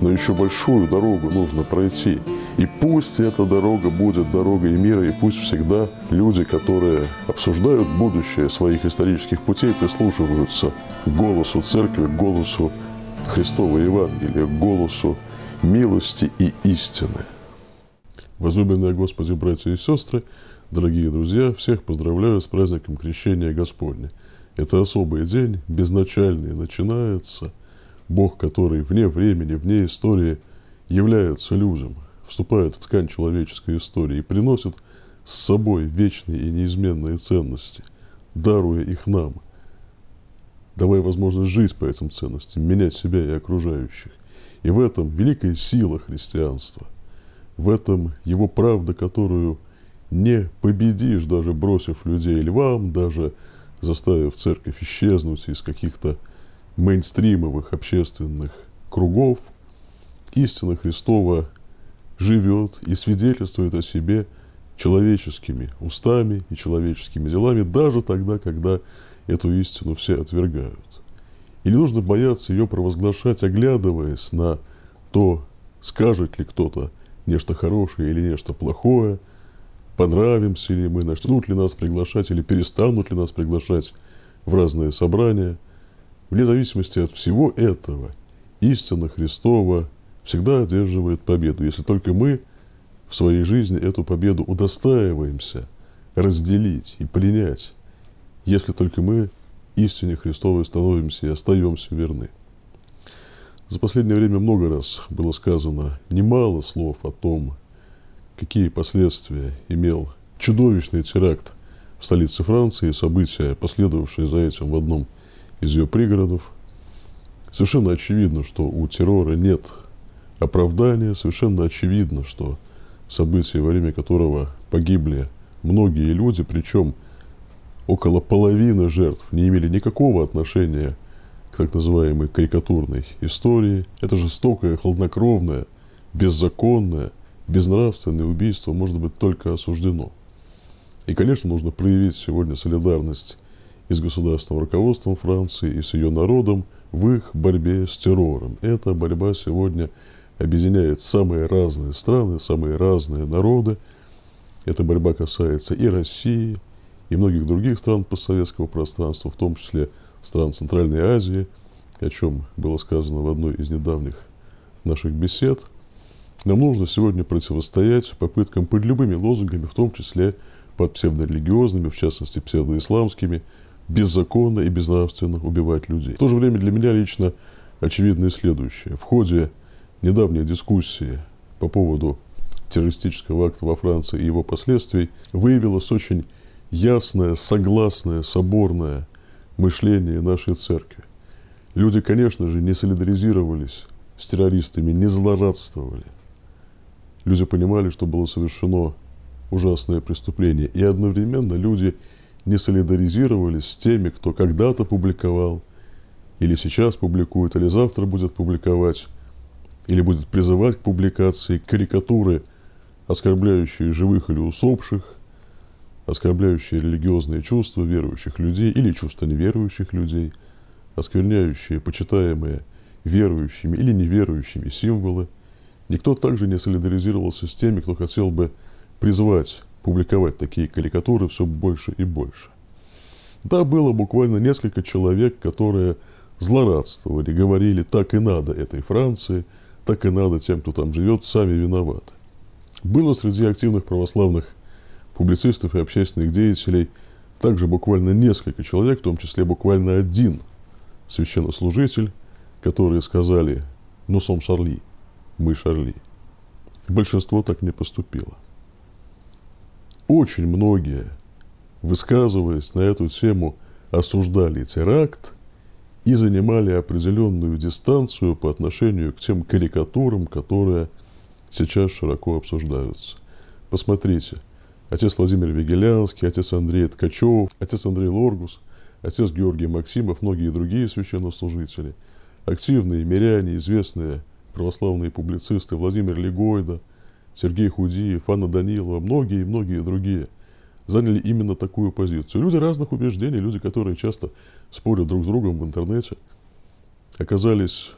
но еще большую дорогу нужно пройти. И пусть эта дорога будет дорогой мира, и пусть всегда люди, которые обсуждают будущее своих исторических путей, прислушиваются к голосу церкви, к голосу Христова Евангелия, к голосу милости и истины. Возлюбленные Господи, братья и сестры, дорогие друзья, всех поздравляю с праздником Крещения Господня. Это особый день, безначальный начинается – Бог, который вне времени, вне истории является людям, вступает в ткань человеческой истории и приносит с собой вечные и неизменные ценности, даруя их нам, давая возможность жить по этим ценностям, менять себя и окружающих. И в этом великая сила христианства, в этом его правда, которую не победишь, даже бросив людей львам, даже заставив церковь исчезнуть из каких-то мейнстримовых общественных кругов, истина Христова живет и свидетельствует о себе человеческими устами и человеческими делами, даже тогда, когда эту истину все отвергают. И не нужно бояться ее провозглашать, оглядываясь на то, скажет ли кто-то нечто хорошее или нечто плохое, понравимся ли мы, начнут ли нас приглашать или перестанут ли нас приглашать в разные собрания – Вне зависимости от всего этого, истина Христова всегда одерживает победу, если только мы в своей жизни эту победу удостаиваемся разделить и принять, если только мы истине Христовой становимся и остаемся верны. За последнее время много раз было сказано немало слов о том, какие последствия имел чудовищный теракт в столице Франции, события, последовавшие за этим в одном из ее пригородов. Совершенно очевидно, что у террора нет оправдания. Совершенно очевидно, что события во время которого погибли многие люди, причем около половины жертв не имели никакого отношения к так называемой карикатурной истории. Это жестокое, хладнокровное, беззаконное, безнравственное убийство может быть только осуждено. И, конечно, нужно проявить сегодня солидарность и с государственным руководством Франции, и с ее народом в их борьбе с террором. Эта борьба сегодня объединяет самые разные страны, самые разные народы. Эта борьба касается и России, и многих других стран постсоветского пространства, в том числе стран Центральной Азии, о чем было сказано в одной из недавних наших бесед. Нам нужно сегодня противостоять попыткам под любыми лозунгами, в том числе под псевдорелигиозными, в частности псевдоисламскими, беззаконно и безнравственно убивать людей. В то же время для меня лично очевидно и следующее. В ходе недавней дискуссии по поводу террористического акта во Франции и его последствий выявилось очень ясное, согласное, соборное мышление нашей церкви. Люди, конечно же, не солидаризировались с террористами, не злорадствовали. Люди понимали, что было совершено ужасное преступление. И одновременно люди не солидаризировались с теми, кто когда-то публиковал, или сейчас публикует, или завтра будет публиковать, или будет призывать к публикации карикатуры, оскорбляющие живых или усопших, оскорбляющие религиозные чувства верующих людей или чувства неверующих людей, оскверняющие почитаемые верующими или неверующими символы. Никто также не солидаризировался с теми, кто хотел бы призвать публиковать такие карикатуры все больше и больше. Да, было буквально несколько человек, которые злорадствовали, говорили, так и надо этой Франции, так и надо тем, кто там живет, сами виноваты. Было среди активных православных публицистов и общественных деятелей также буквально несколько человек, в том числе буквально один священнослужитель, которые сказали «Ну, сом Шарли, мы Шарли». Большинство так не поступило очень многие, высказываясь на эту тему, осуждали теракт и занимали определенную дистанцию по отношению к тем карикатурам, которые сейчас широко обсуждаются. Посмотрите, отец Владимир Вегелянский, отец Андрей Ткачев, отец Андрей Лоргус, отец Георгий Максимов, многие другие священнослужители, активные миряне, известные православные публицисты Владимир Легойда – Сергей Худиев, Анна Данилова, многие и многие другие заняли именно такую позицию. Люди разных убеждений, люди, которые часто спорят друг с другом в интернете, оказались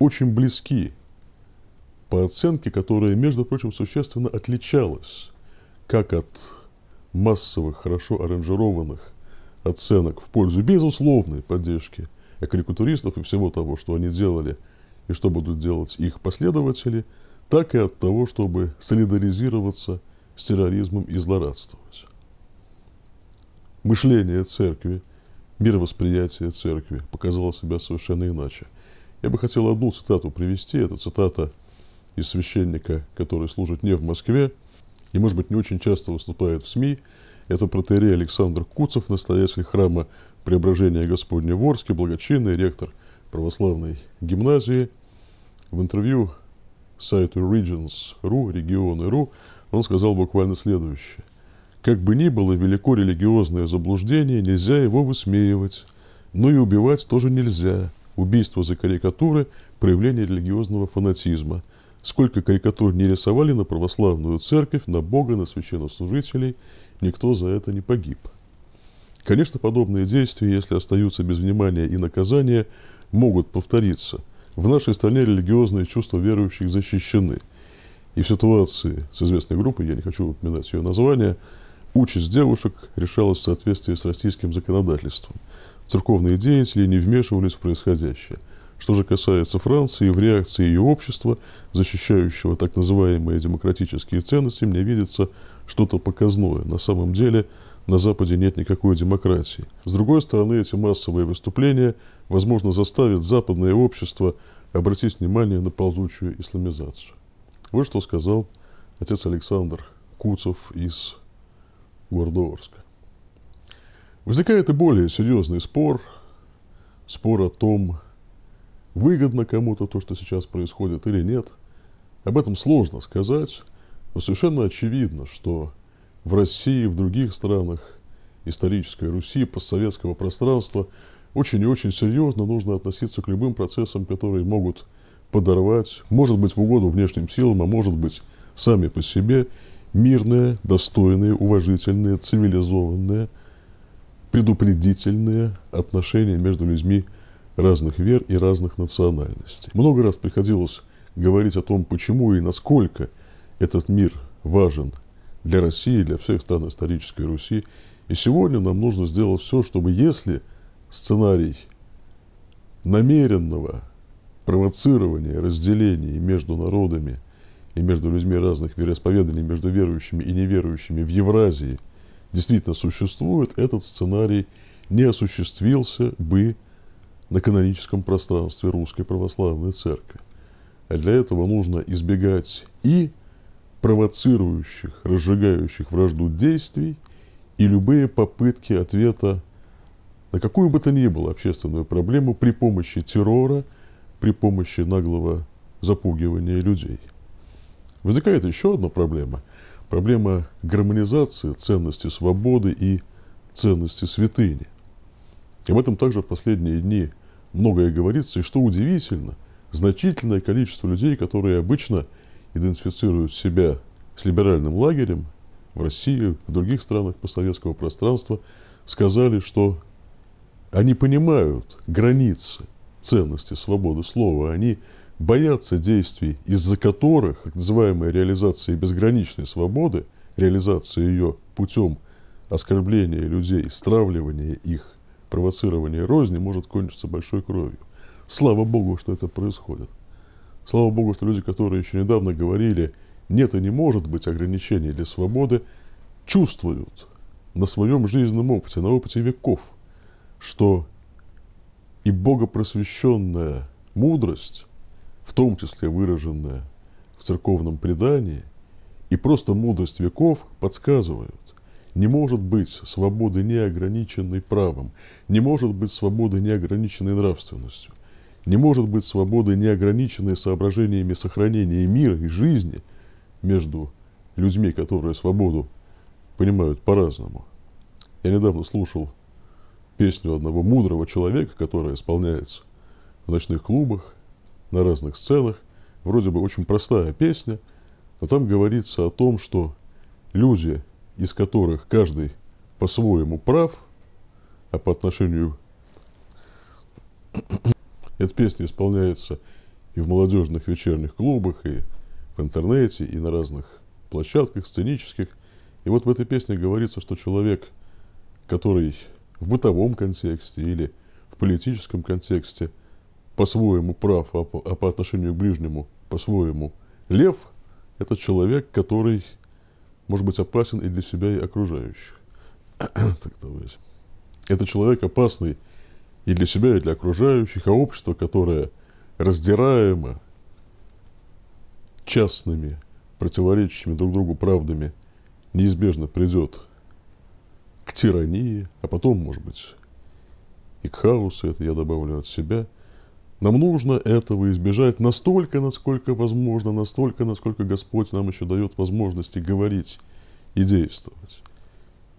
очень близки по оценке, которая, между прочим, существенно отличалась как от массовых, хорошо аранжированных оценок в пользу безусловной поддержки эколикутуристов и всего того, что они делали и что будут делать их последователи – так и от того, чтобы солидаризироваться с терроризмом и злорадствовать. Мышление церкви, мировосприятие церкви показало себя совершенно иначе. Я бы хотел одну цитату привести. Это цитата из священника, который служит не в Москве и, может быть, не очень часто выступает в СМИ. Это протерей Александр Куцев, настоятель храма Преображения Господня в благочинный ректор православной гимназии. В интервью сайту regions.ru, регионы.ру, он сказал буквально следующее. Как бы ни было велико религиозное заблуждение, нельзя его высмеивать. Но и убивать тоже нельзя. Убийство за карикатуры – проявление религиозного фанатизма. Сколько карикатур не рисовали на православную церковь, на Бога, на священнослужителей, никто за это не погиб. Конечно, подобные действия, если остаются без внимания и наказания, могут повториться – в нашей стране религиозные чувства верующих защищены. И в ситуации с известной группой, я не хочу упоминать ее название, участь девушек решалась в соответствии с российским законодательством. Церковные деятели не вмешивались в происходящее. Что же касается Франции, в реакции ее общества, защищающего так называемые демократические ценности, мне видится что-то показное. На самом деле – на Западе нет никакой демократии. С другой стороны, эти массовые выступления, возможно, заставят западное общество обратить внимание на ползучую исламизацию. Вот что сказал отец Александр Куцов из города Возникает и более серьезный спор, спор о том, выгодно кому-то то, что сейчас происходит или нет. Об этом сложно сказать, но совершенно очевидно, что в России в других странах исторической Руси, постсоветского пространства, очень и очень серьезно нужно относиться к любым процессам, которые могут подорвать, может быть, в угоду внешним силам, а может быть, сами по себе, мирное, достойное, уважительное, цивилизованное, предупредительные отношения между людьми разных вер и разных национальностей. Много раз приходилось говорить о том, почему и насколько этот мир важен для России, для всех стран исторической Руси. И сегодня нам нужно сделать все, чтобы если сценарий намеренного провоцирования, разделений между народами и между людьми разных вероисповеданий, между верующими и неверующими в Евразии действительно существует, этот сценарий не осуществился бы на каноническом пространстве Русской Православной Церкви. А для этого нужно избегать и провоцирующих, разжигающих вражду действий и любые попытки ответа на какую бы то ни было общественную проблему при помощи террора, при помощи наглого запугивания людей. Возникает еще одна проблема. Проблема гармонизации ценности свободы и ценности святыни. Об этом также в последние дни многое говорится, и что удивительно, значительное количество людей, которые обычно – идентифицируют себя с либеральным лагерем в России, в других странах постсоветского пространства, сказали, что они понимают границы ценности свободы слова, они боятся действий, из-за которых так называемая реализация безграничной свободы, реализация ее путем оскорбления людей, стравливания их, провоцирования розни может кончиться большой кровью. Слава Богу, что это происходит. Слава Богу, что люди, которые еще недавно говорили, нет и не может быть ограничений для свободы, чувствуют на своем жизненном опыте, на опыте веков, что и богопросвещенная мудрость, в том числе выраженная в церковном предании, и просто мудрость веков подсказывают, не может быть свободы, неограниченной правом, не может быть свободы, неограниченной нравственностью. Не может быть свободы, неограниченной соображениями сохранения мира и жизни между людьми, которые свободу понимают по-разному. Я недавно слушал песню одного мудрого человека, которая исполняется в ночных клубах, на разных сценах. Вроде бы очень простая песня, но там говорится о том, что люди, из которых каждый по-своему прав, а по отношению эта песня исполняется и в молодежных вечерних клубах, и в интернете, и на разных площадках сценических. И вот в этой песне говорится, что человек, который в бытовом контексте или в политическом контексте по-своему прав, а по, а по отношению к ближнему по-своему лев, это человек, который может быть опасен и для себя, и окружающих. так давайте. Это человек опасный и для себя, и для окружающих, а общество, которое раздираемо частными, противоречащими друг другу правдами, неизбежно придет к тирании, а потом, может быть, и к хаосу, это я добавлю от себя. Нам нужно этого избежать настолько, насколько возможно, настолько, насколько Господь нам еще дает возможности говорить и действовать.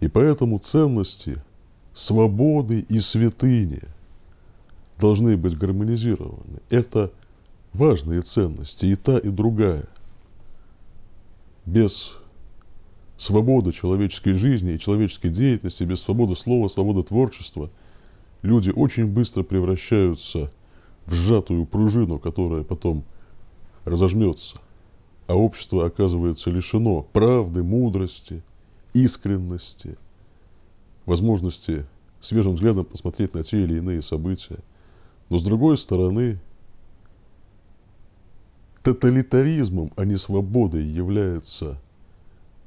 И поэтому ценности – свободы и святыни должны быть гармонизированы. Это важные ценности, и та, и другая. Без свободы человеческой жизни и человеческой деятельности, без свободы слова, свободы творчества, люди очень быстро превращаются в сжатую пружину, которая потом разожмется. А общество оказывается лишено правды, мудрости, искренности – возможности свежим взглядом посмотреть на те или иные события. Но с другой стороны, тоталитаризмом, а не свободой является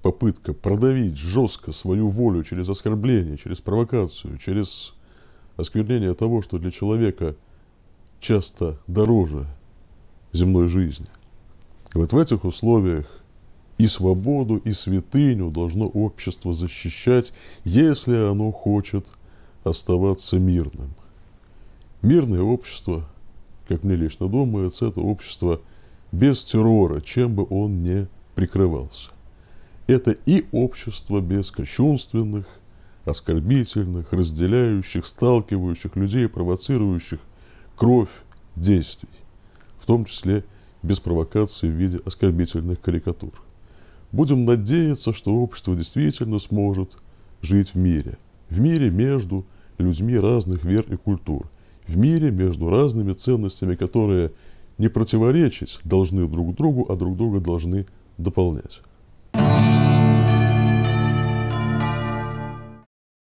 попытка продавить жестко свою волю через оскорбление, через провокацию, через осквернение того, что для человека часто дороже земной жизни. И вот в этих условиях и свободу, и святыню должно общество защищать, если оно хочет оставаться мирным. Мирное общество, как мне лично думается, это общество без террора, чем бы он ни прикрывался. Это и общество без кощунственных, оскорбительных, разделяющих, сталкивающих людей, провоцирующих кровь действий, в том числе без провокации в виде оскорбительных карикатур. Будем надеяться, что общество действительно сможет жить в мире. В мире между людьми разных вер и культур. В мире между разными ценностями, которые не противоречить должны друг другу, а друг друга должны дополнять.